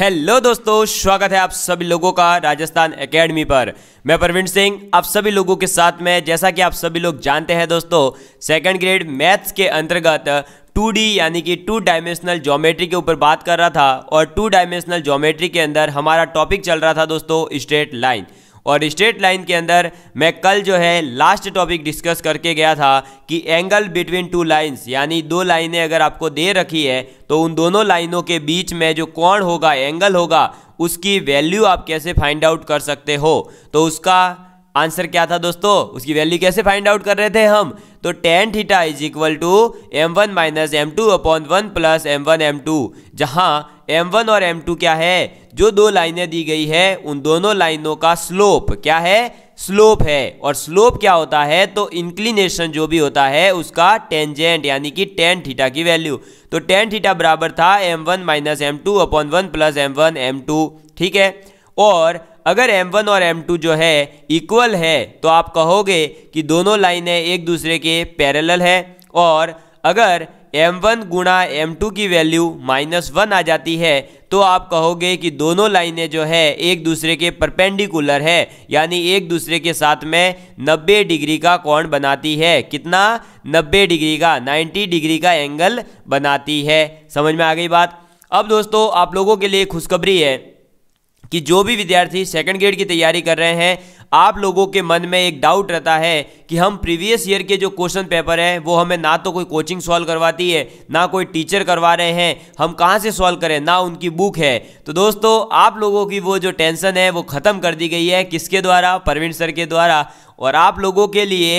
hello दोस्तों स्वागत है आप सभी लोगों का राजस्थान एकेडमी पर मैं प्रवीण सिंह आप सभी लोगों के साथ में जैसा कि आप सभी लोग जानते हैं दोस्तों सेकंड ग्रेड मैथ्स के अंतर्गत 2D यानी कि टू डायमेंशनल ज्योमेट्री के ऊपर बात कर रहा था और टू डायमेंशनल ज्योमेट्री के अंदर हमारा टॉपिक चल रहा था दोस्तों स्ट्रेट लाइन और स्ट्रेट लाइन के अंदर मैं कल जो है लास्ट टॉपिक डिस्कस करके गया था कि एंगल बिटवीन टू लाइंस यानी दो लाइनें अगर आपको दे रखी है तो उन दोनों लाइनों के बीच में जो कोण होगा एंगल होगा उसकी वैल्यू आप कैसे फाइंड आउट कर सकते हो तो उसका आंसर क्या था दोस्तों उसकी वैल्यू कैसे फाइंड आउट कर रहे थे हम तो tan theta is equal to m one minus m two upon one plus m one m two जहाँ एम वन और एम टू क्या है जो दो लाइनें दी गई है उन दोनों लाइनों का स्लोप क्या है स्लोप है और स्लोप क्या होता है तो इंक्लिनेशन जो भी होता है उसका टेंजेंट यानी कि टेन थीटा की वैल्यू तो टेन थीटा बराबर था m one minus m two upon one plus m one m two ठीक है और अगर m1 और m2 जो है इक्वल है तो आप कहोगे कि दोनों लाइनें एक दूसरे के पैरेलल है और अगर m1 वन गुणा एम की वैल्यू माइनस वन आ जाती है तो आप कहोगे कि दोनों लाइनें जो है एक दूसरे के परपेंडिकुलर है यानी एक दूसरे के साथ में 90 डिग्री का कोण बनाती है कितना 90 डिग्री का 90 डिग्री का एंगल बनाती है समझ में आ गई बात अब दोस्तों आप लोगों के लिए खुशखबरी है कि जो भी विद्यार्थी सेकंड ग्रेड की तैयारी कर रहे हैं आप लोगों के मन में एक डाउट रहता है कि हम प्रीवियस ईयर के जो क्वेश्चन पेपर है वो हमें ना तो कोई कोचिंग सॉल्व करवाती है ना कोई टीचर करवा रहे हैं हम कहाँ से सॉल्व करें ना उनकी बुक है तो दोस्तों आप लोगों की वो जो टेंशन है वो ख़त्म कर दी गई है किसके द्वारा परवीन सर के द्वारा और आप लोगों के लिए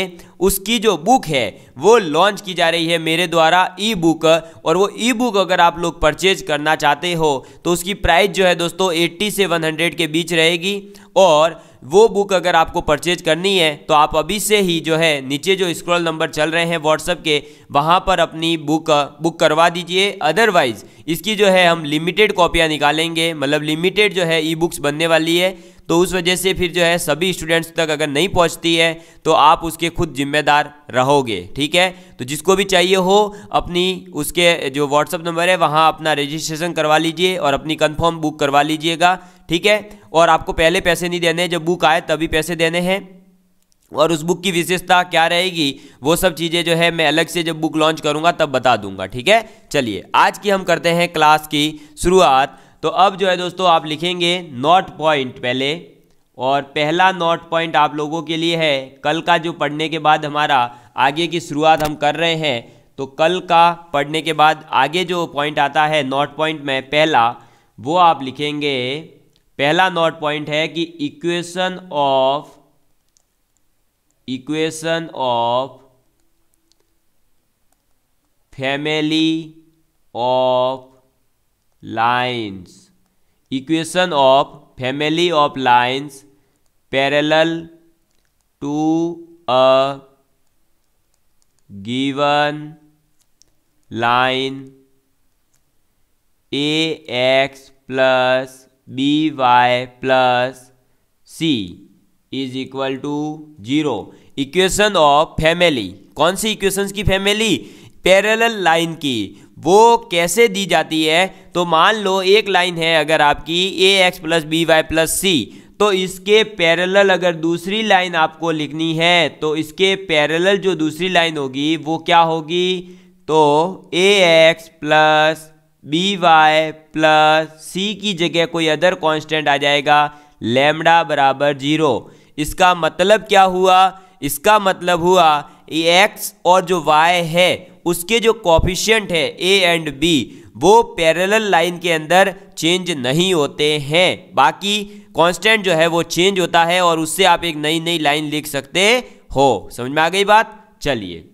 उसकी जो बुक है वो लॉन्च की जा रही है मेरे द्वारा ई बुक और वो ई बुक अगर आप लोग परचेज करना चाहते हो तो उसकी प्राइस जो है दोस्तों 80 से 100 के बीच रहेगी और वो बुक अगर आपको परचेज करनी है तो आप अभी से ही जो है नीचे जो स्क्रॉल नंबर चल रहे हैं व्हाट्सअप के वहाँ पर अपनी बुक बुक करवा दीजिए अदरवाइज़ इसकी जो है हम लिमिटेड कॉपियाँ निकालेंगे मतलब लिमिटेड जो है ई बुक्स बनने वाली है तो उस वजह से फिर जो है सभी स्टूडेंट्स तक अगर नहीं पहुंचती है तो आप उसके खुद जिम्मेदार रहोगे ठीक है तो जिसको भी चाहिए हो अपनी उसके जो व्हाट्सअप नंबर है वहाँ अपना रजिस्ट्रेशन करवा लीजिए और अपनी कंफर्म बुक करवा लीजिएगा ठीक है और आपको पहले पैसे नहीं देने जब बुक आए तभी पैसे देने हैं और उस बुक की विशेषता क्या रहेगी वो सब चीज़ें जो है मैं अलग से जब बुक लॉन्च करूँगा तब बता दूंगा ठीक है चलिए आज की हम करते हैं क्लास की शुरुआत तो अब जो है दोस्तों आप लिखेंगे नॉट पॉइंट पहले और पहला नॉट पॉइंट आप लोगों के लिए है कल का जो पढ़ने के बाद हमारा आगे की शुरुआत हम कर रहे हैं तो कल का पढ़ने के बाद आगे जो पॉइंट आता है नॉट पॉइंट में पहला वो आप लिखेंगे पहला नोट पॉइंट है कि equation of equation of family of lines equation of family of lines parallel to a given line a x plus b y plus c is equal to zero equation of family कौन सी equation की फैमिली parallel line की वो कैसे दी जाती है तो मान लो एक लाइन है अगर आपकी a x plus b y plus c तो इसके पैरेलल अगर दूसरी लाइन आपको लिखनी है तो इसके पैरेलल जो दूसरी लाइन होगी वो क्या होगी तो a x plus b y plus c की जगह कोई अदर कांस्टेंट आ जाएगा लेमडा बराबर जीरो इसका मतलब क्या हुआ इसका मतलब हुआ एक्स और जो वाई है उसके जो कॉफिशियंट है ए एंड बी वो पैरेलल लाइन के अंदर चेंज नहीं होते हैं बाकी कांस्टेंट जो है वो चेंज होता है और उससे आप एक नई नई लाइन लिख सकते हो समझ में आ गई बात चलिए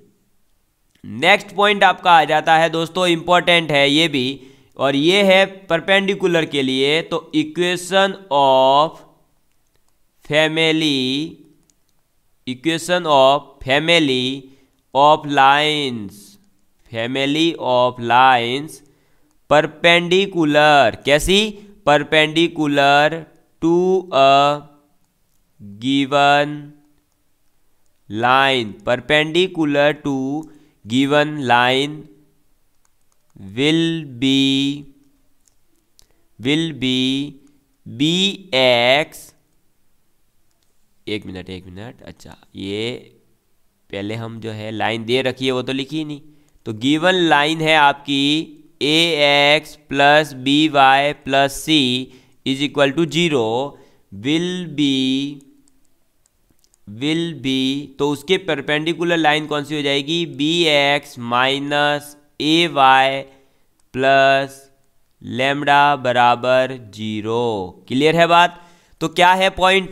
नेक्स्ट पॉइंट आपका आ जाता है दोस्तों इंपॉर्टेंट है ये भी और ये है परपेंडिकुलर के लिए तो equation of family equation of family of lines family of lines perpendicular कैसी perpendicular to a given line perpendicular to given line will be will be b x एक मिनट एक मिनट अच्छा ये पहले हम जो है लाइन दे रखी है वो तो लिखी नहीं तो गिवन लाइन है आपकी a x plus b y plus c is equal to zero will be will be तो उसके परपेंडिकुलर लाइन कौन सी हो जाएगी b x minus a y plus lambda बराबर जीरो क्लियर है बात तो क्या है पॉइंट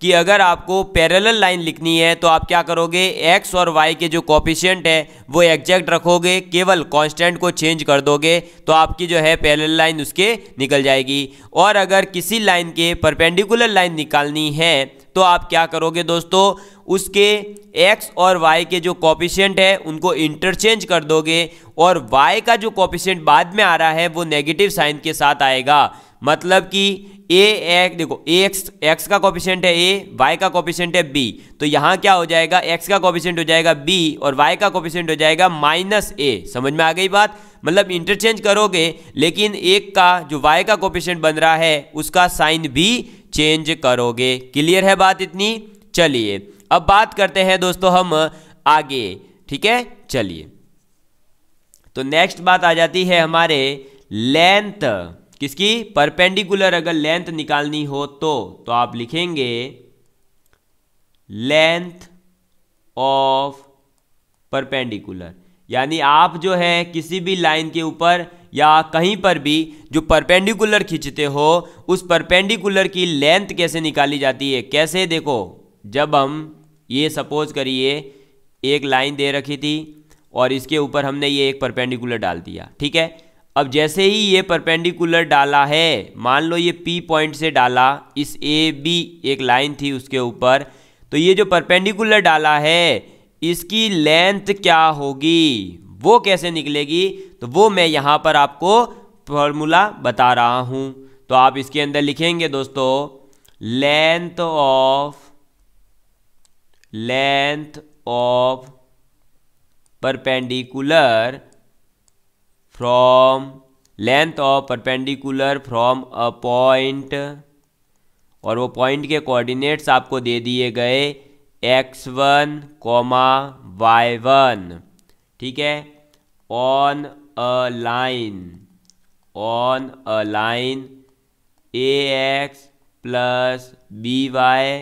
कि अगर आपको पैरेलल लाइन लिखनी है तो आप क्या करोगे एक्स और वाई के जो कॉपिशियंट है वो एग्जैक्ट रखोगे केवल कांस्टेंट को चेंज कर दोगे तो आपकी जो है पैरेलल लाइन उसके निकल जाएगी और अगर किसी लाइन के परपेंडिकुलर लाइन निकालनी है तो आप क्या करोगे दोस्तों उसके x और y के जो कॉपिशेंट है उनको इंटरचेंज कर दोगे और y का जो कॉपिशेंट बाद में आ रहा है वो नेगेटिव साइन के साथ आएगा मतलब कि ए एक्स देखो ए एक्स एक्स का कॉपिशेंट है ए वाई का कॉपिशेंट है बी तो यहाँ क्या हो जाएगा एक्स का कॉपिशेंट हो जाएगा बी और वाई का कॉपिशेंट हो जाएगा माइनस ए समझ में आ गई बात मतलब इंटरचेंज करोगे लेकिन एक का जो वाई का कॉपिशेंट बन रहा है उसका साइन भी चेंज करोगे क्लियर है बात इतनी चलिए अब बात करते हैं दोस्तों हम आगे ठीक है चलिए तो नेक्स्ट बात आ जाती है हमारे लेंथ किसकी परपेंडिकुलर अगर लेंथ निकालनी हो तो तो आप लिखेंगे लेंथ ऑफ परपेंडिकुलर यानी आप जो है किसी भी लाइन के ऊपर या कहीं पर भी जो परपेंडिकुलर खींचते हो उस परपेंडिकुलर की लेंथ कैसे निकाली जाती है कैसे देखो जब हम ये सपोज करिए एक लाइन दे रखी थी और इसके ऊपर हमने ये एक परपेंडिकुलर डाल दिया ठीक है अब जैसे ही ये परपेंडिकुलर डाला है मान लो ये पी पॉइंट से डाला इस ए बी एक लाइन थी उसके ऊपर तो ये जो परपेंडिकुलर डाला है इसकी लेंथ क्या होगी वो कैसे निकलेगी तो वो मैं यहाँ पर आपको फॉर्मूला बता रहा हूँ तो आप इसके अंदर लिखेंगे दोस्तों length of length of perpendicular from length of perpendicular from a point और वो पॉइंट के कोऑर्डिनेट्स आपको दे दिए गए x one comma y one ठीक है on a line on a line ax plus b y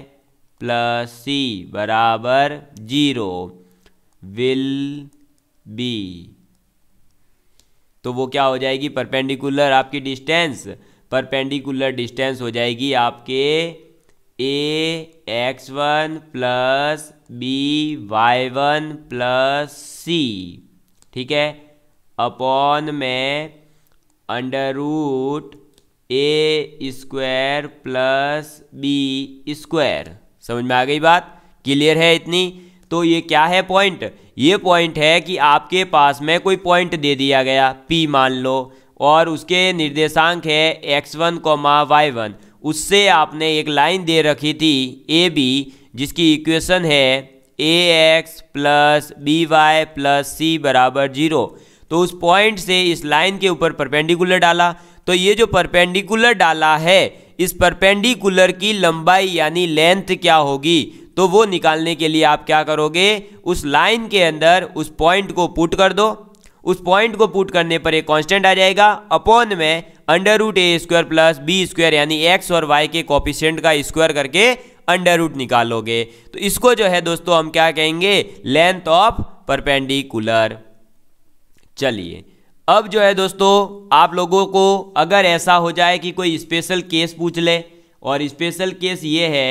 plus c बराबर जीरो विल बी तो वो क्या हो जाएगी परपेंडिकुलर आपकी डिस्टेंस परपेंडिकुलर डिस्टेंस हो जाएगी आपके a x one plus b y one plus c ठीक है अपॉन में under root a square plus b square समझ में आ गई बात क्लियर है इतनी तो ये क्या है पॉइंट ये पॉइंट है कि आपके पास में कोई पॉइंट दे दिया गया पी मान लो और उसके निर्देशांक है x one comma y one उससे आपने एक लाइन दे रखी थी ए बी जिसकी इक्वेशन है a x plus b y plus c बराबर जीरो तो उस पॉइंट से इस लाइन के ऊपर परपेंडिकुलर डाला तो ये जो परपेंडिकुलर डाला है इस परपेंडिकुलर की लंबाई यानी लेंथ क्या होगी तो वो निकालने के लिए आप क्या करोगे उस लाइन के अंदर उस पॉइंट को पुट कर दो उस पॉइंट को पुट करने पर एक कांस्टेंट आ जाएगा अपॉन में under root a square plus b square यानी एक्स और वाई के कॉपिशेंट का स्क्वायर करके अंडर रूट निकालोगे तो इसको जो है दोस्तों हम क्या कहेंगे लेंथ ऑफ परपेंडिकुलर चलिए अब जो है दोस्तों आप लोगों को अगर ऐसा हो जाए कि कोई स्पेशल केस पूछ ले और स्पेशल केस ये है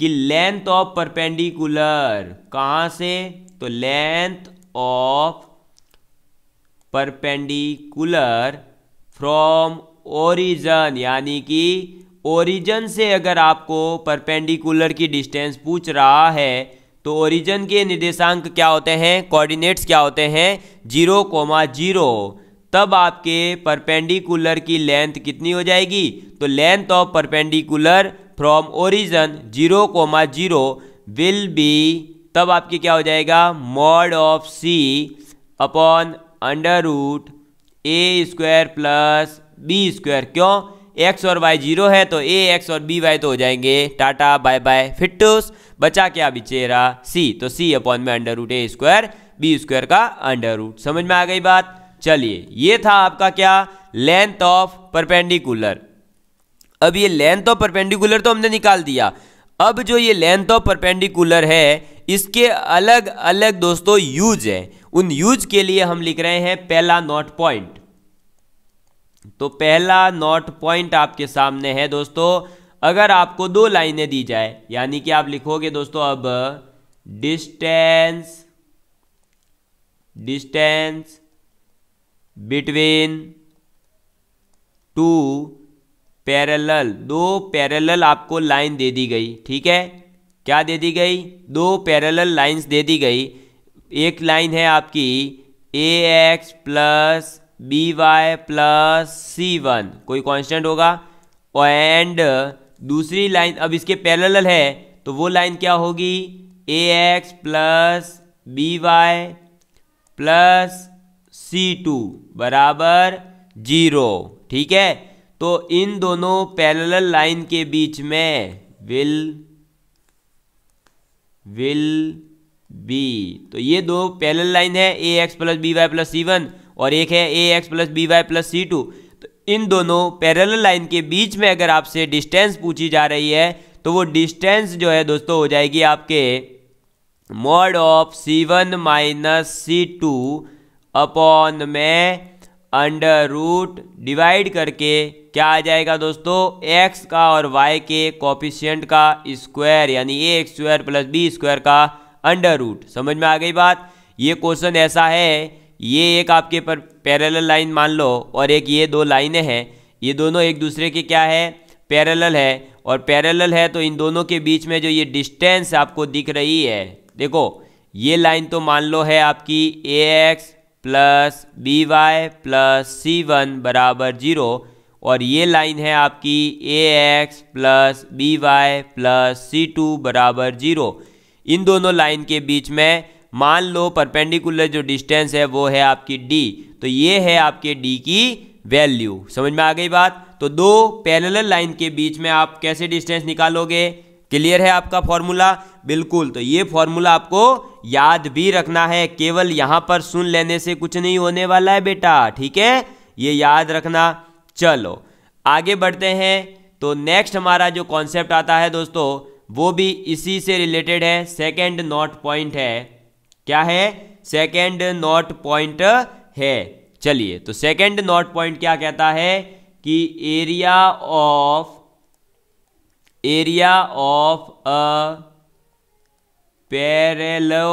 कि लेंथ ऑफ परपेंडिकुलर कहाँ से तो length of perpendicular from origin यानी कि ओरिजन से अगर आपको परपेंडिकुलर की डिस्टेंस पूछ रहा है तो ओरिजन के निर्देशांक क्या होते हैं कोऑर्डिनेट्स क्या होते हैं जीरो कोमा जीरो तब आपके परपेंडिकुलर की लेंथ कितनी हो जाएगी तो length of perpendicular from origin zero comma zero will be तब आपके क्या हो जाएगा mod of c upon under root a square plus b square क्यों एक्स और वाई जीरो है तो ए एक्स और बी वाई तो हो जाएंगे टाटा बाय बाय फिट्टूस बचा क्या बिचेरा सी तो सी अपॉन में under root a square b square का अंडर रूट समझ में आ गई बात चलिए ये था आपका क्या लेंथ ऑफ परपेंडिकुलर अब ये लेंथ ऑफ परपेंडिकुलर तो हमने निकाल दिया अब जो ये लेंथ ऑफ परपेंडिकुलर है इसके अलग अलग दोस्तों यूज है उन यूज के लिए हम लिख रहे हैं पहला नॉट पॉइंट तो पहला नॉट पॉइंट आपके सामने है दोस्तों अगर आपको दो लाइनें दी जाए यानी कि आप लिखोगे दोस्तों अब distance distance between two parallel दो पैरेलल आपको लाइन दे दी गई ठीक है क्या दे दी गई दो पैरेलल लाइंस दे दी गई एक लाइन है आपकी a x plus b y plus c one कोई कांस्टेंट होगा एंड दूसरी लाइन अब इसके पैरेलल है तो वो लाइन क्या होगी a x plus b y plus c two बराबर जीरो ठीक है तो इन दोनों पैरेलल लाइन के बीच में विल विल बी तो ये दो पैरेलल लाइन है a x plus b y plus c one और एक है a x plus b y plus c two तो इन दोनों पैरेलल लाइन के बीच में अगर आपसे डिस्टेंस पूछी जा रही है तो वो डिस्टेंस जो है दोस्तों हो जाएगी आपके mod of c one minus c two upon में अंडर रूट डिवाइड करके क्या आ जाएगा दोस्तों एक्स का और वाई के कॉपिशियंट का स्क्वायर यानी a x square plus b square का अंडर रूट समझ में आ गई बात ये क्वेश्चन ऐसा है ये एक आपके पर पैरल लाइन मान लो और एक ये दो लाइनें हैं ये दोनों एक दूसरे के क्या है पैरेलल है और पैरेलल है तो इन दोनों के बीच में जो ये डिस्टेंस आपको दिख रही है देखो ये लाइन तो मान लो है आपकी a x plus b y plus c one बराबर जीरो और ये लाइन है आपकी a x plus b y plus c two बराबर जीरो इन दोनों लाइन के बीच में मान लो परपेंडिकुलर जो डिस्टेंस है वो है आपकी डी तो ये है आपके डी की वैल्यू समझ में आ गई बात तो दो पैरल लाइन के बीच में आप कैसे डिस्टेंस निकालोगे क्लियर है आपका फॉर्मूला बिल्कुल तो ये फॉर्मूला आपको याद भी रखना है केवल यहाँ पर सुन लेने से कुछ नहीं होने वाला है बेटा ठीक है ये याद रखना चलो आगे बढ़ते हैं तो नेक्स्ट हमारा जो कॉन्सेप्ट आता है दोस्तों वो भी इसी से रिलेटेड है सेकेंड नॉट पॉइंट है क्या है सेकेंड नॉट पॉइंट है चलिए तो सेकेंड नॉट पॉइंट क्या कहता है कि area of area of a पैरेलो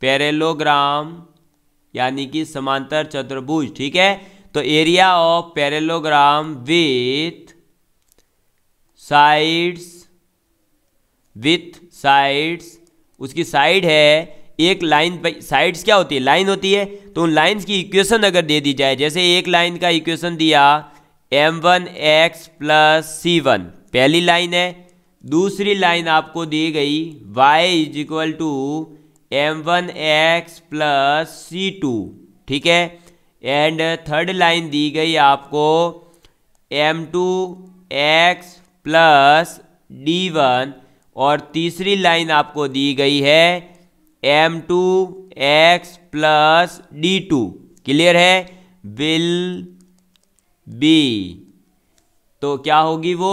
पैरेलोग्राम यानी कि समांतर चतुर्भुज ठीक है तो area of parallelogram with sides with sides उसकी साइड है एक लाइन साइड्स क्या होती है लाइन होती है तो उन लाइन्स की इक्वेशन अगर दे दी जाए जैसे एक लाइन का इक्वेशन दिया m one x plus c one पहली लाइन है दूसरी लाइन आपको दी गई y is equal to m one x plus c two ठीक है एंड थर्ड लाइन दी गई आपको m two x plus d one और तीसरी लाइन आपको दी गई है m two x plus d two clear है विल बी तो क्या होगी वो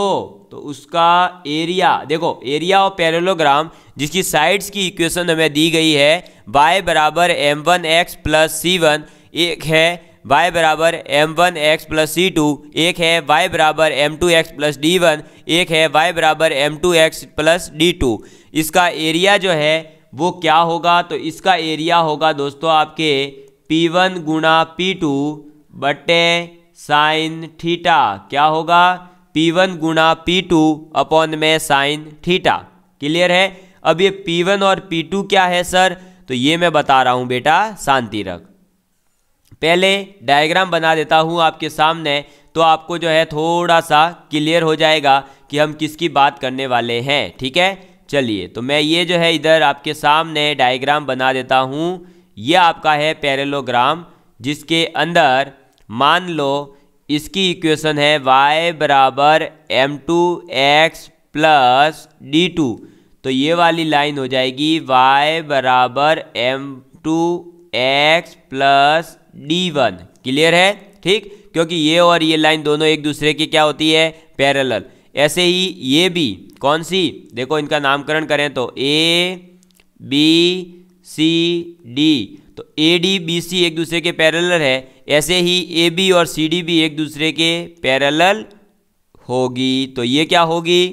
तो उसका एरिया देखो एरिया ऑफ पैरेलोग्राम जिसकी साइड्स की इक्वेशन हमें दी गई है y बराबर m one x plus c one एक है y बराबर m one x plus c two एक है y बराबर m two x plus d one एक है y बराबर m two x plus d two इसका एरिया जो है वो क्या होगा तो इसका एरिया होगा दोस्तों आपके पी वन गुणा पी टू बटे साइन थीटा क्या होगा पी वन गुणा पी टू अपॉन में साइन थीटा क्लियर है अब ये पी वन और पी टू क्या है सर तो ये मैं बता रहा हूँ बेटा शांति रख पहले डायग्राम बना देता हूँ आपके सामने तो आपको जो है थोड़ा सा क्लियर हो जाएगा कि हम किसकी बात करने वाले हैं ठीक है चलिए तो मैं ये जो है इधर आपके सामने डायग्राम बना देता हूँ ये आपका है पैरेलोग्राम जिसके अंदर मान लो इसकी इक्वेशन है y बराबर m two x plus d two तो ये वाली लाइन हो जाएगी y बराबर m two x plus d one clear है ठीक क्योंकि ये और ये लाइन दोनों एक दूसरे की क्या होती है पैरेलल ऐसे ही ये भी कौन सी देखो इनका नामकरण करें तो ए बी सी डी तो ए डी बी सी एक दूसरे के पैरेलल है ऐसे ही ए बी और सी डी भी एक दूसरे के पैरेलल होगी तो ये क्या होगी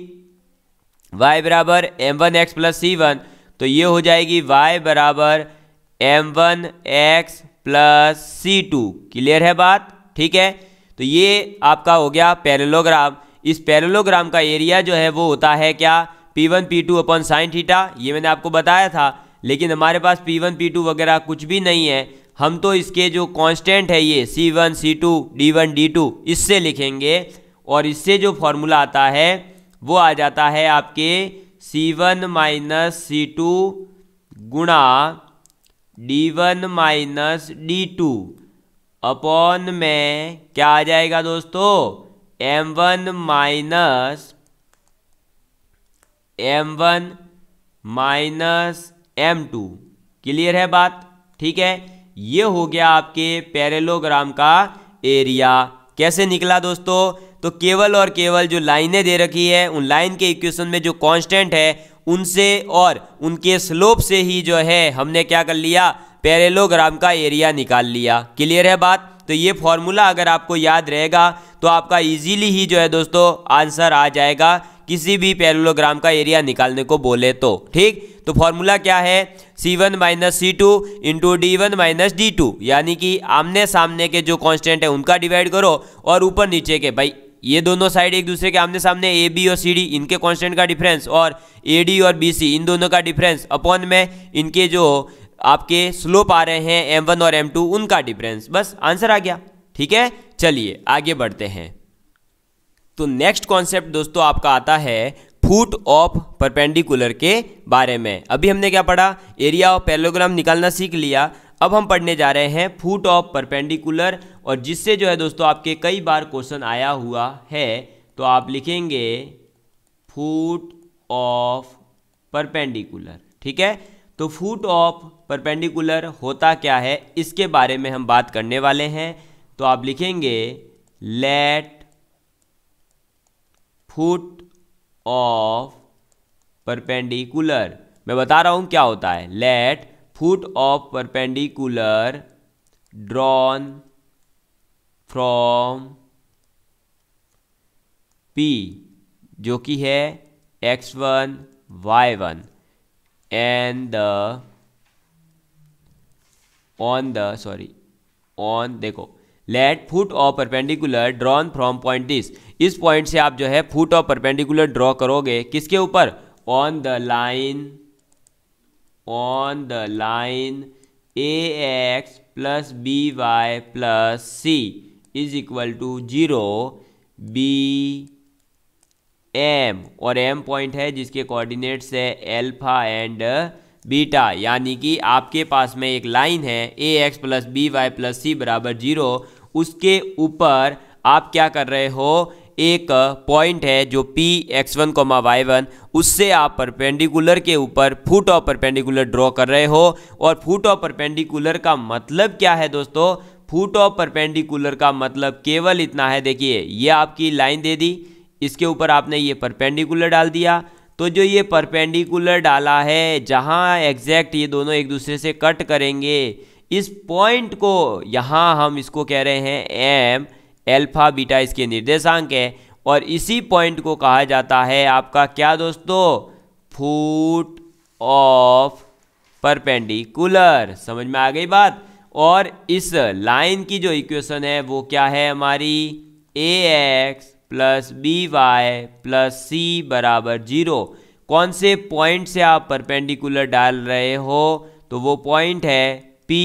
y बराबर m one x plus c one तो ये हो जाएगी y बराबर m one x plus c two clear है बात ठीक है तो ये आपका हो गया पैरेलोग्राम इस पैरेलोग्राम का एरिया जो है वो होता है क्या p one p two upon sine theta ये मैंने आपको बताया था लेकिन हमारे पास पी वन पी टू वगैरह कुछ भी नहीं है हम तो इसके जो कांस्टेंट है ये c one c two d one d two इससे लिखेंगे और इससे जो फॉर्मूला आता है वो आ जाता है आपके c one minus c two गुणा d one minus d two upon में क्या आ जाएगा दोस्तों m one minus m one minus m two clear है बात ठीक है ये हो गया आपके पैरेलोग्राम का एरिया कैसे निकला दोस्तों तो केवल और केवल जो लाइनें दे रखी है उन लाइन के इक्वेशन में जो कांस्टेंट है उनसे और उनके स्लोप से ही जो है हमने क्या कर लिया पैरेलोग्राम का एरिया निकाल लिया क्लियर है बात तो ये फॉर्मूला अगर आपको याद रहेगा तो आपका इजीली ही जो है दोस्तों आंसर आ जाएगा किसी भी पैरेलोग्राम का एरिया निकालने को बोले तो ठीक तो फॉर्मूला क्या है c one minus c two into d one minus d two यानी कि आमने सामने के जो कांस्टेंट है उनका डिवाइड करो और ऊपर नीचे के भाई ये दोनों साइड एक दूसरे के आमने सामने ए बी और सी डी इनके कॉन्स्टेंट का डिफरेंस और ए डी और बी सी इन दोनों का डिफरेंस अपॉन में इनके जो आपके स्लोप आ रहे हैं एम वन और एम टू उनका डिफरेंस बस आंसर आ गया ठीक है चलिए आगे बढ़ते हैं तो नेक्स्ट कॉन्सेप्ट दोस्तों आपका आता है फुट ऑफ परपेंडिकुलर के बारे में अभी हमने क्या पढ़ा एरिया ऑफ पैलोग्राम निकालना सीख लिया अब हम पढ़ने जा रहे हैं फुट ऑफ परपेंडिकुलर और जिससे जो है दोस्तों आपके कई बार क्वेश्चन आया हुआ है तो आप लिखेंगे फूट ऑफ परपेंडिकुलर ठीक है तो फूट ऑफ परपेंडिकुलर होता क्या है इसके बारे में हम बात करने वाले हैं तो आप लिखेंगे लेट फूट ऑफ परपेंडिकुलर मैं बता रहा हूं क्या होता है let foot of perpendicular drawn from p जो कि है x one y one and the on the sorry on देखो let foot of perpendicular drawn from point this इस पॉइंट से आप जो है फुट ऑफ परपेंडिकुलर ड्रॉ करोगे किसके ऊपर on the line on the line a x plus b y plus c is equal to zero be m और m point है जिसके कोऑर्डिनेट्स है एल्फा एंड बीटा यानी कि आपके पास में एक लाइन है a x plus b y plus c बराबर जीरो उसके ऊपर आप क्या कर रहे हो एक पॉइंट है जो p x one comma y one उससे आप परपेंडिकुलर के ऊपर फुट ऑफ परपेंडिकुलर ड्रॉ कर रहे हो और फुट ऑफ परपेंडिकुलर का मतलब क्या है दोस्तों फूट ऑफ परपेंडिकुलर का मतलब केवल इतना है देखिए ये आपकी लाइन दे दी इसके ऊपर आपने ये परपेंडिकुलर डाल दिया तो जो ये परपेंडिकुलर डाला है जहाँ एग्जैक्ट ये दोनों एक दूसरे से कट करेंगे इस पॉइंट को यहाँ हम इसको कह रहे हैं एम एल्फा बीटा इसके निर्देशांक है और इसी पॉइंट को कहा जाता है आपका क्या दोस्तों फूट ऑफ परपेंडिकुलर समझ में आ गई बात और इस लाइन की जो इक्वेशन है वो क्या है हमारी a x plus b y plus c बराबर जीरो कौन से पॉइंट से आप परपेंडिकुलर डाल रहे हो तो वो पॉइंट है पी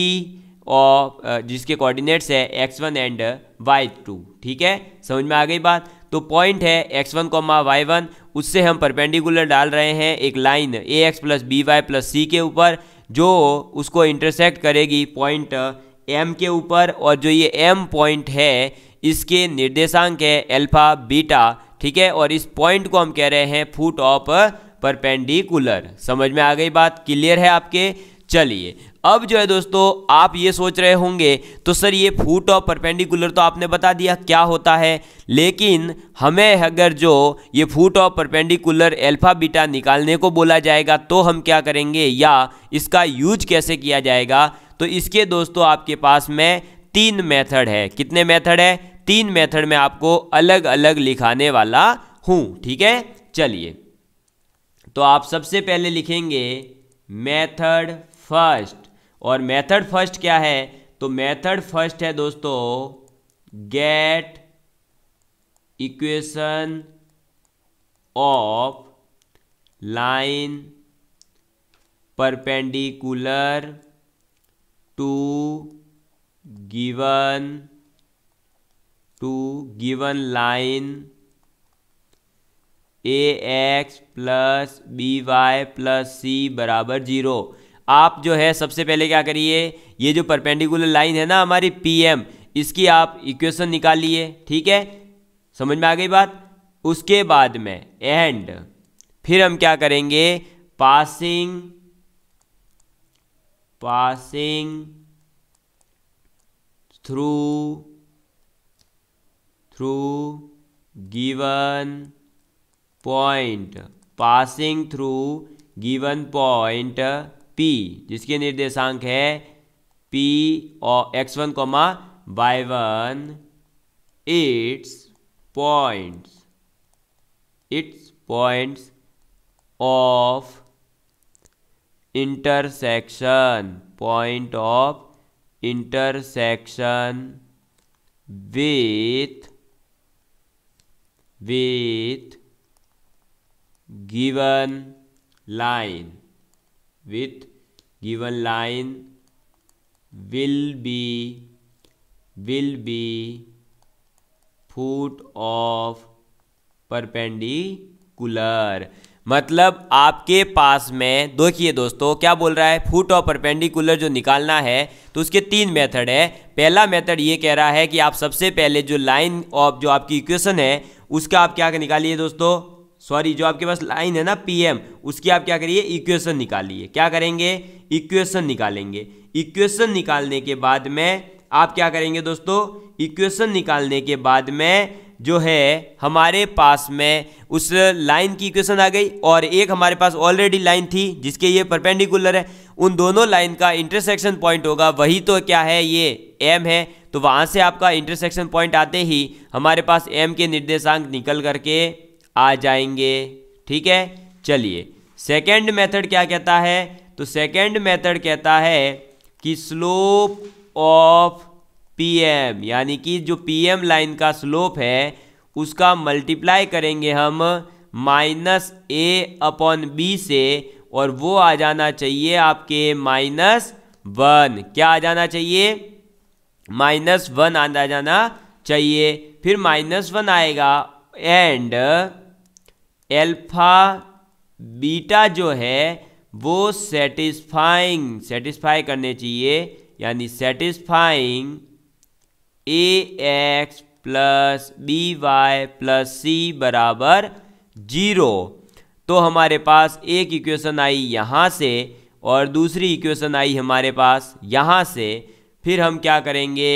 और जिसके कोऑर्डिनेट्स है x one and y two ठीक है समझ में आ गई बात तो पॉइंट है x one comma y one उससे हम परपेंडिकुलर डाल रहे हैं एक line a x plus b y plus c के ऊपर जो उसको इंटरसेक्ट करेगी पॉइंट एम uh, के ऊपर और जो ये एम पॉइंट है इसके निर्देशांक है एल्फा बीटा ठीक है और इस पॉइंट को हम कह रहे हैं फुट ऑफ परपेंडिकुलर समझ में आ गई बात क्लियर है आपके चलिए अब जो है दोस्तों आप ये सोच रहे होंगे तो सर ये फूट ऑफ परपेंडिकुलर तो आपने बता दिया क्या होता है लेकिन हमें अगर जो ये foot of perpendicular alpha beta निकालने को बोला जाएगा तो हम क्या करेंगे या इसका यूज कैसे किया जाएगा तो इसके दोस्तों आपके पास में तीन मेथड है कितने मेथड है तीन मेथड में आपको अलग अलग लिखाने वाला हूँ ठीक है चलिए तो आप सबसे पहले लिखेंगे मेथड फर्स्ट और मेथड फर्स्ट क्या है तो मेथड फर्स्ट है दोस्तों get equation of line perpendicular to given to given line a x plus b y plus c बराबर जीरो आप जो है सबसे पहले क्या करिए ये जो परपेंडिकुलर लाइन है ना हमारी पीएम इसकी आप इक्वेशन निकालिए ठीक है समझ में आ गई बात उसके बाद में एंड फिर हम क्या करेंगे passing passing through through given point passing through given point p जिसके निर्देशांक है पी और x one comma y one its points its points of intersection point of intersection with with given line with given line will be will be foot of perpendicular मतलब आपके पास में देखिए दोस्तों क्या बोल रहा है फुट ऑफ परपेंडिकुलर जो निकालना है तो उसके तीन मेथड है पहला मेथड ये कह रहा है कि आप सबसे पहले जो लाइन ऑफ जो आपकी इक्वेशन है उसका आप क्या निकालिए दोस्तों सॉरी जो आपके पास लाइन है ना पीएम उसकी आप क्या करिए इक्वेशन निकालिए क्या करेंगे इक्वेशन निकालेंगे इक्वेशन निकालने के बाद में आप क्या करेंगे दोस्तों इक्वेशन निकालने के बाद में जो है हमारे पास में उस लाइन की इक्वेशन आ गई और एक हमारे पास ऑलरेडी लाइन थी जिसके ये परपेंडिकुलर है उन दोनों लाइन का इंटरसेक्शन पॉइंट होगा वही तो क्या है ये एम है तो वहाँ से आपका इंटरसेक्शन पॉइंट आते ही हमारे पास एम के निर्देशांक निकल करके आ जाएंगे ठीक है चलिए सेकेंड मेथड क्या कहता है तो सेकेंड मेथड कहता है कि स्लोप ऑफ पीएम यानी कि जो पीएम लाइन का स्लोप है उसका मल्टीप्लाई करेंगे हम माइनस ए अपॉन बी से और वो आ जाना चाहिए आपके माइनस वन क्या आ जाना चाहिए माइनस वन आ जाना चाहिए फिर माइनस वन आएगा एंड एल्फा बीटा जो है वो सेटिस्फाइंग सेटिस्फाई करने चाहिए यानी satisfying a x plus b y plus c बराबर जीरो तो हमारे पास एक इक्वेशन आई यहाँ से और दूसरी इक्वेशन आई हमारे पास यहाँ से फिर हम क्या करेंगे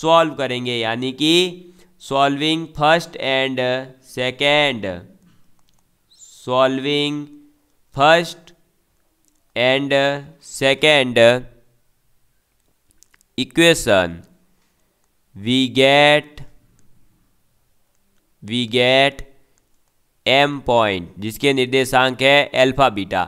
सॉल्व करेंगे यानी कि solving first and second solving first and second equation we get we get m point जिसके निर्देशांक है अल्फा बीटा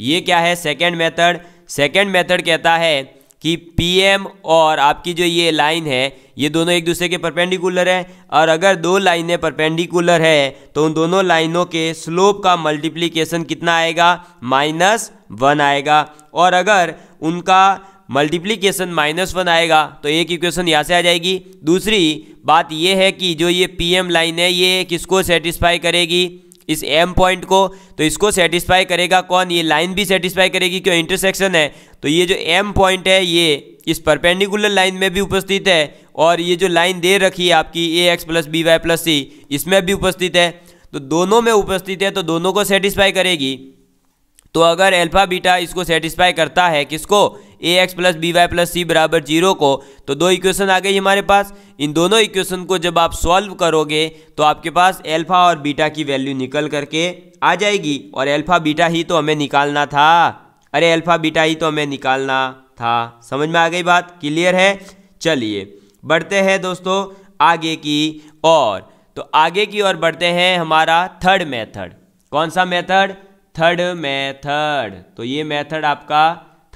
ये क्या है सेकेंड मेथड सेकेंड मेथड कहता है कि पीएम और आपकी जो ये लाइन है ये दोनों एक दूसरे के परपेंडिकुलर है और अगर दो लाइनें परपेंडिकुलर है तो उन दोनों लाइनों के स्लोप का मल्टीप्लीकेशन कितना आएगा माइनस वन आएगा और अगर उनका मल्टीप्लीकेशन माइनस वन आएगा तो एक इक्वेशन यहाँ से आ जाएगी दूसरी बात ये है कि जो ये पीएम लाइन है ये किसको सेटिस्फाई करेगी इस एम पॉइंट को तो इसको सेटिस्फाई करेगा कौन ये लाइन भी सेटिस्फाई करेगी क्यों इंटरसेक्शन है तो ये जो एम पॉइंट है ये इस परपेंडिकुलर लाइन में भी उपस्थित है और ये जो लाइन दे रखी है आपकी a x plus b y plus c इसमें भी उपस्थित है तो दोनों में उपस्थित है तो दोनों को सेटिस्फाई करेगी तो अगर अल्फा बीटा इसको सेटिस्फाई करता है किसको a x plus b y plus c बराबर जीरो को तो दो इक्वेशन आ गई हमारे पास इन दोनों इक्वेशन को जब आप सॉल्व करोगे तो आपके पास एल्फा और बीटा की वैल्यू निकल करके आ जाएगी और एल्फा बीटा ही तो हमें निकालना था अरे एल्फा बीटा ही तो हमें निकालना था समझ में आ गई बात क्लियर है चलिए बढ़ते हैं दोस्तों आगे की और तो आगे की ओर बढ़ते हैं हमारा थर्ड मेथड कौन सा मेथड थर्ड मेथड तो ये मेथड आपका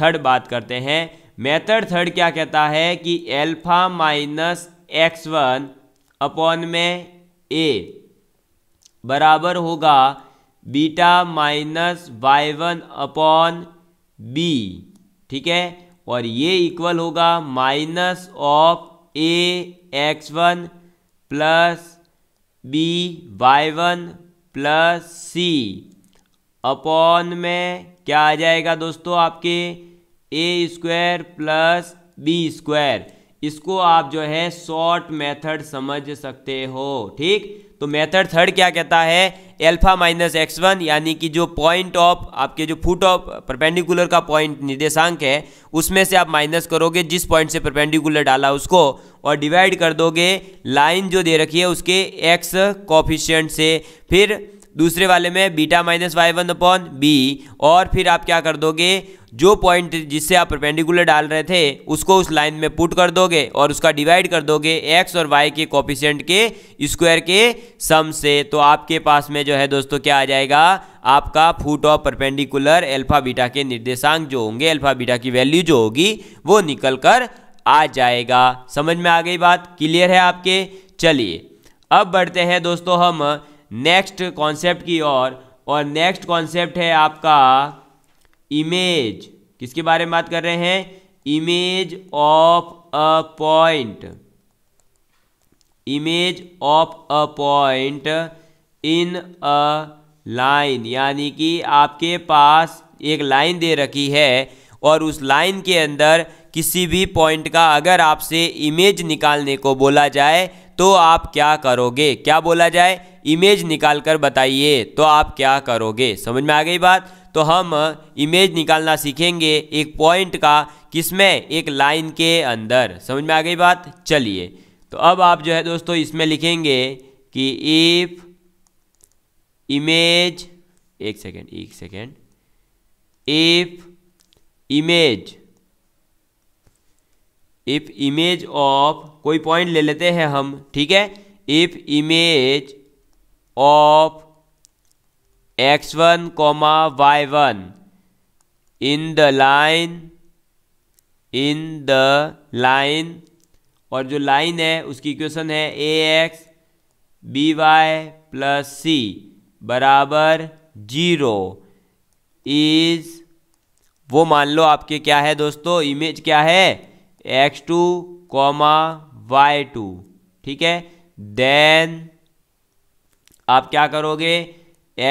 थर्ड बात करते हैं मेथड थर्ड क्या कहता है कि alpha minus x one upon में ए बराबर होगा beta minus y one upon b ठीक है और ये इक्वल होगा minus of a x one plus b y one plus c upon में क्या आ जाएगा दोस्तों आपके a square plus b square इसको आप जो है शॉर्ट मेथड समझ सकते हो ठीक तो मेथड थर्ड क्या कहता है एल्फा माइनस एक्स वन यानी कि जो पॉइंट ऑफ आपके जो फुट ऑफ परपेंडिकुलर का पॉइंट निर्देशांक है उसमें से आप माइनस करोगे जिस पॉइंट से परपेंडिकुलर डाला उसको और डिवाइड कर दोगे लाइन जो दे रखी है उसके एक्स कॉफिशियंट से फिर दूसरे वाले में beta minus y one upon b और फिर आप क्या कर दोगे जो पॉइंट जिससे आप परपेंडिकुलर डाल रहे थे उसको उस लाइन में पुट कर दोगे और उसका डिवाइड कर दोगे एक्स और वाई के कॉपिशेंट के स्क्वायर के सम से तो आपके पास में जो है दोस्तों क्या आ जाएगा आपका foot of perpendicular alpha beta के निर्देशांक जो होंगे एल्फा बीटा की वैल्यू जो होगी वो निकल कर आ जाएगा समझ में आ गई बात क्लियर है आपके चलिए अब बढ़ते हैं दोस्तों हम नेक्स्ट कॉन्सेप्ट की ओर और नेक्स्ट कॉन्सेप्ट है आपका इमेज किसके बारे में बात कर रहे हैं image of a point image of a point in a line यानी कि आपके पास एक लाइन दे रखी है और उस लाइन के अंदर किसी भी पॉइंट का अगर आपसे इमेज निकालने को बोला जाए तो आप क्या करोगे क्या बोला जाए इमेज निकाल कर बताइए तो आप क्या करोगे समझ में आ गई बात तो हम इमेज निकालना सीखेंगे एक पॉइंट का किसमें एक लाइन के अंदर समझ में आ गई बात चलिए तो अब आप जो है दोस्तों इसमें लिखेंगे कि इफ इमेज एक सेकेंड एक second if image if image of कोई पॉइंट ले लेते हैं हम ठीक है if image of x one comma y one in the line in the line और जो लाइन है उसकी इक्वेशन है a x b y plus c बराबर जीरो इज वो मान लो आपके क्या है दोस्तों इमेज क्या है x two comma y two ठीक है देन आप क्या करोगे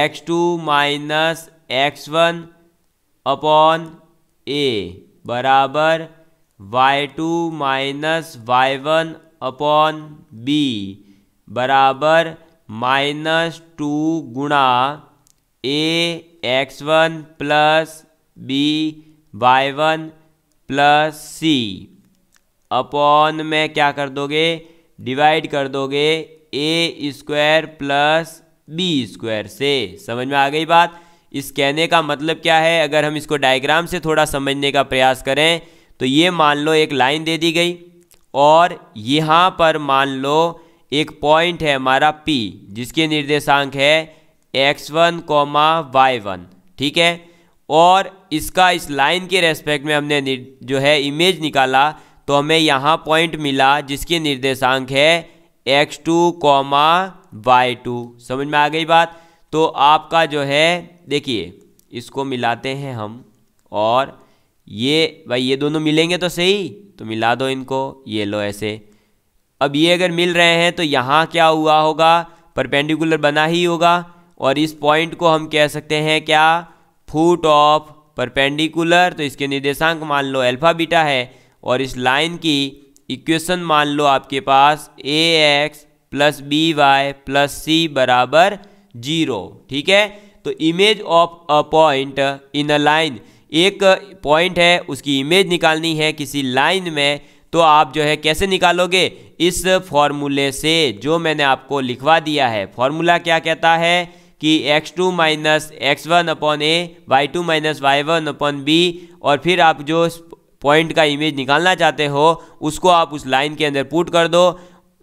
x two minus x one upon a बराबर y two minus y one upon b बराबर माइनस टू गुणा a x one plus b y one plus c upon में क्या कर दोगे डिवाइड कर दोगे a square plus b square से समझ में आ गई बात इस कहने का मतलब क्या है अगर हम इसको डायग्राम से थोड़ा समझने का प्रयास करें तो ये मान लो एक लाइन दे दी गई और यहाँ पर मान लो एक पॉइंट है हमारा P जिसके निर्देशांक है x one comma y one ठीक है और इसका इस लाइन के रेस्पेक्ट में हमने जो है इमेज निकाला तो हमें यहाँ पॉइंट मिला जिसकी निर्देशांक है x two comma y two समझ में आ गई बात तो आपका जो है देखिए इसको मिलाते हैं हम और ये भाई ये दोनों मिलेंगे तो सही तो मिला दो इनको ये लो ऐसे अब ये अगर मिल रहे हैं तो यहाँ क्या हुआ होगा परपेंडिकुलर बना ही होगा और इस पॉइंट को हम कह सकते हैं क्या फूट ऑफ परपेंडिकुलर तो इसके निर्देशांक मान लो अल्फ़ा बीटा है और इस लाइन की इक्वेशन मान लो आपके पास a x plus b y plus c बराबर जीरो ठीक है तो image of a point in a line एक पॉइंट है उसकी इमेज निकालनी है किसी लाइन में तो आप जो है कैसे निकालोगे इस फॉर्मूले से जो मैंने आपको लिखवा दिया है फॉर्मूला क्या कहता है कि x2 two minus x one upon a y two minus y one upon b और फिर आप जो पॉइंट का इमेज निकालना चाहते हो उसको आप उस लाइन के अंदर पुट कर दो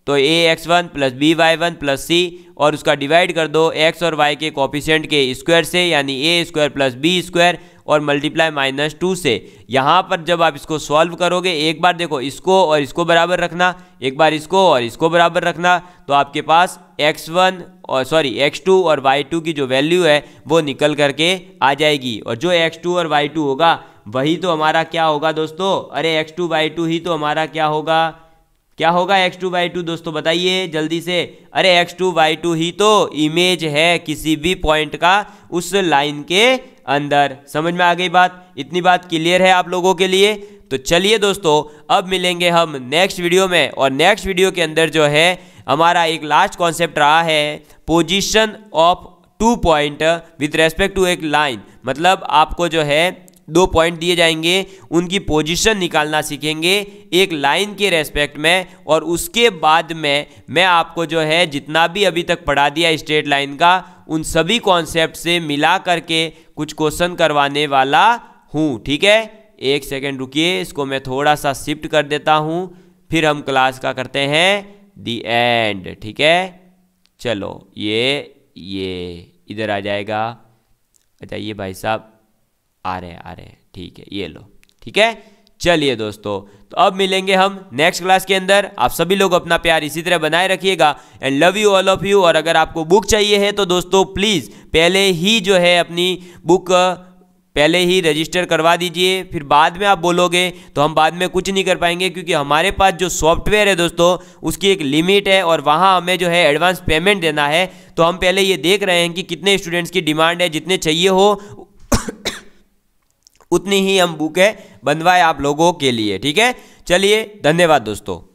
तो a x one plus b y one plus c और उसका डिवाइड कर दो एक्स और वाई के कॉपिशेंट के स्क्वायर से यानी a square plus b square और मल्टीप्लाई माइनस टू से यहाँ पर जब आप इसको सॉल्व करोगे एक बार देखो इसको और इसको बराबर रखना एक बार इसको और इसको बराबर रखना तो आपके पास एक्स वन और सॉरी एक्स टू और वाई टू की जो वैल्यू है वो निकल करके आ जाएगी और जो एक्स टू और वाई टू होगा वही तो हमारा क्या होगा दोस्तों अरे एक्स टू बाई टू ही तो हमारा क्या होगा क्या होगा एक्स टू बाई टू दोस्तों बताइए जल्दी से अरे एक्स टू बाई टू ही तो इमेज है किसी भी पॉइंट का उस लाइन के अंदर समझ में आ गई बात इतनी बात क्लियर है आप लोगों के लिए तो चलिए दोस्तों अब मिलेंगे हम नेक्स्ट वीडियो में और नेक्स्ट वीडियो के अंदर जो है हमारा एक लास्ट कॉन्सेप्ट रहा है position of two point with respect to एक लाइन मतलब आपको जो है दो पॉइंट दिए जाएंगे उनकी पोजीशन निकालना सीखेंगे एक लाइन के रेस्पेक्ट में और उसके बाद में मैं आपको जो है जितना भी अभी तक पढ़ा दिया स्ट्रेट लाइन का उन सभी कॉन्सेप्ट से मिला करके कुछ क्वेश्चन करवाने वाला हूँ ठीक है एक सेकेंड रुकिए इसको मैं थोड़ा सा शिफ्ट कर देता हूँ फिर हम क्लास का करते हैं दी एंड ठीक है चलो ये ये इधर आ जाएगा आ अच्छा, भाई साहब आ रहे हैं आ रहे हैं ठीक है ये लो ठीक है चलिए दोस्तों तो अब मिलेंगे हम नेक्स्ट क्लास के अंदर आप सभी लोग अपना प्यार इसी तरह बनाए रखिएगा and love you all of you और अगर आपको बुक चाहिए है तो दोस्तों प्लीज़ पहले ही जो है अपनी बुक पहले ही रजिस्टर करवा दीजिए फिर बाद में आप बोलोगे तो हम बाद में कुछ नहीं कर पाएंगे क्योंकि हमारे पास जो सॉफ्टवेयर है दोस्तों उसकी एक लिमिट है और वहाँ हमें जो है एडवांस पेमेंट देना है तो हम पहले ये देख रहे हैं कि कितने स्टूडेंट्स की डिमांड है जितने चाहिए हो उतनी ही हम बुकें बनवाए आप लोगों के लिए ठीक है चलिए धन्यवाद दोस्तों